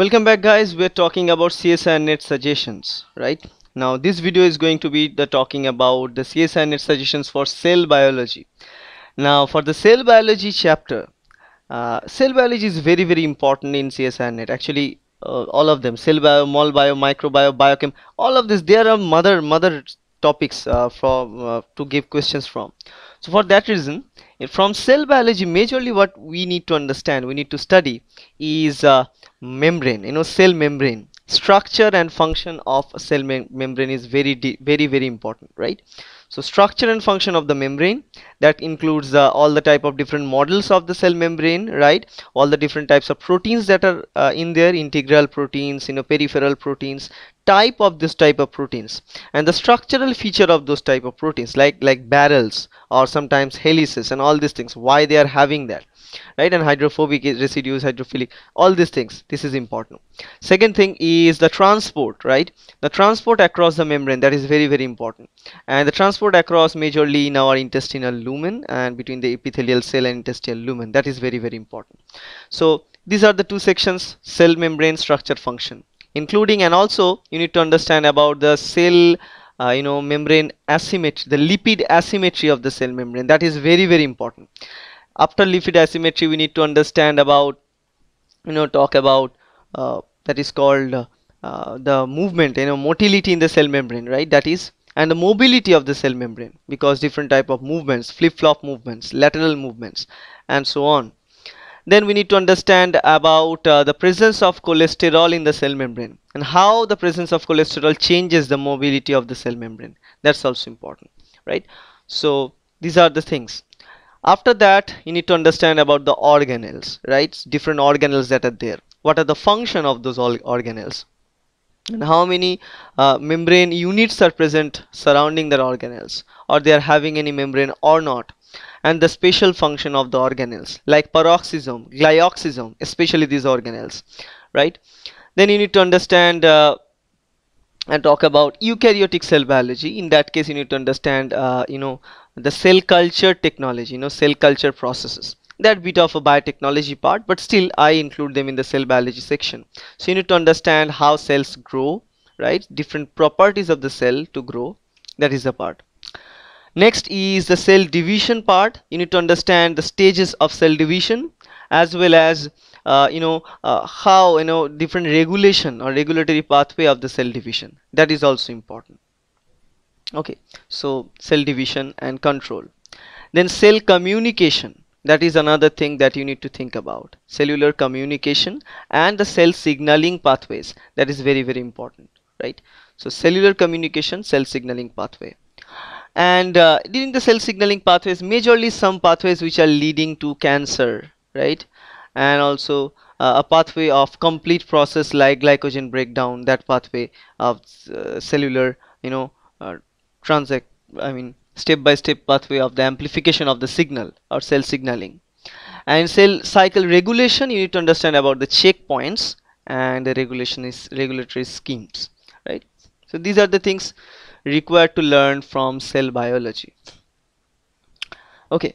welcome back guys we're talking about CSINet suggestions right now this video is going to be the talking about the CSINet suggestions for cell biology now for the cell biology chapter uh, cell biology is very very important in CSINet actually uh, all of them cell bio mol bio microbio biochem all of this there are mother mother topics uh, from uh, to give questions from so for that reason from cell biology majorly what we need to understand we need to study is uh, membrane you know cell membrane structure and function of cell membrane is very very very important right so structure and function of the membrane that includes uh, all the type of different models of the cell membrane right all the different types of proteins that are uh, in there integral proteins you know peripheral proteins type of this type of proteins and the structural feature of those type of proteins like like barrels or sometimes helices and all these things why they are having that right and hydrophobic residues hydrophilic all these things this is important second thing is the transport right the transport across the membrane that is very very important and the transport across majorly in our intestinal lumen and between the epithelial cell and intestinal lumen that is very very important so these are the two sections cell membrane structure function including and also you need to understand about the cell uh, you know membrane asymmetry the lipid asymmetry of the cell membrane that is very very important after lipid asymmetry we need to understand about you know talk about uh, that is called uh, the movement you know motility in the cell membrane right that is and the mobility of the cell membrane because different type of movements flip-flop movements lateral movements and so on then we need to understand about uh, the presence of cholesterol in the cell membrane and how the presence of cholesterol changes the mobility of the cell membrane that's also important right so these are the things after that you need to understand about the organelles right different organelles that are there what are the function of those organelles and how many uh, membrane units are present surrounding their organelles or they are having any membrane or not and the special function of the organelles like peroxisome, glyoxysome, especially these organelles, right? Then you need to understand uh, and talk about eukaryotic cell biology. In that case, you need to understand, uh, you know, the cell culture technology, you know, cell culture processes that bit of a biotechnology part but still I include them in the cell biology section so you need to understand how cells grow right different properties of the cell to grow that is the part Next is the cell division part. You need to understand the stages of cell division as well as uh, you know uh, how you know different regulation or regulatory pathway of the cell division. That is also important. Okay, so cell division and control. Then cell communication. That is another thing that you need to think about. Cellular communication and the cell signaling pathways. That is very very important, right? So cellular communication, cell signaling pathway and uh, during the cell signaling pathways majorly some pathways which are leading to cancer right and also uh, a pathway of complete process like glycogen breakdown that pathway of uh, cellular you know uh, transact I mean step by step pathway of the amplification of the signal or cell signaling and cell cycle regulation you need to understand about the checkpoints and the regulation is regulatory schemes right so these are the things required to learn from cell biology okay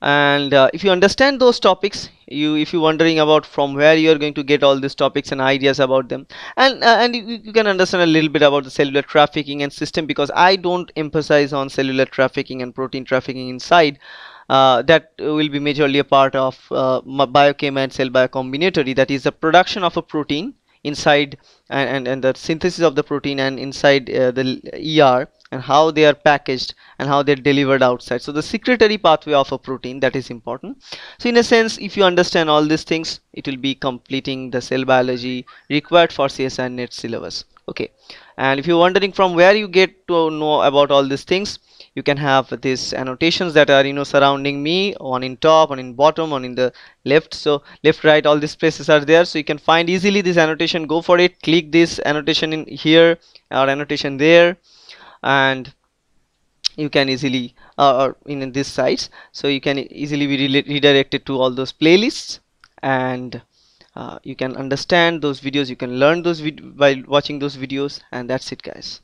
and uh, if you understand those topics you if you're wondering about from where you're going to get all these topics and ideas about them and uh, and you, you, can understand a little bit about the cellular trafficking and system because i don't emphasize on cellular trafficking and protein trafficking inside uh, that will be majorly a part of uh, biochem and cell biocombinatory that is the production of a protein inside and, and, and the synthesis of the protein and inside uh, the ER and how they are packaged and how they're delivered outside so the secretory pathway of a protein that is important so in a sense if you understand all these things it will be completing the cell biology required for CSI net syllabus okay and if you're wondering from where you get to know about all these things you can have these annotations that are you know surrounding me one in top one in bottom one in the left so left right all these places are there so you can find easily this annotation go for it click click this annotation in here or annotation there and you can easily uh, or in, in this size, so you can easily be redirected to all those playlists and uh, you can understand those videos you can learn those vid by watching those videos and that's it guys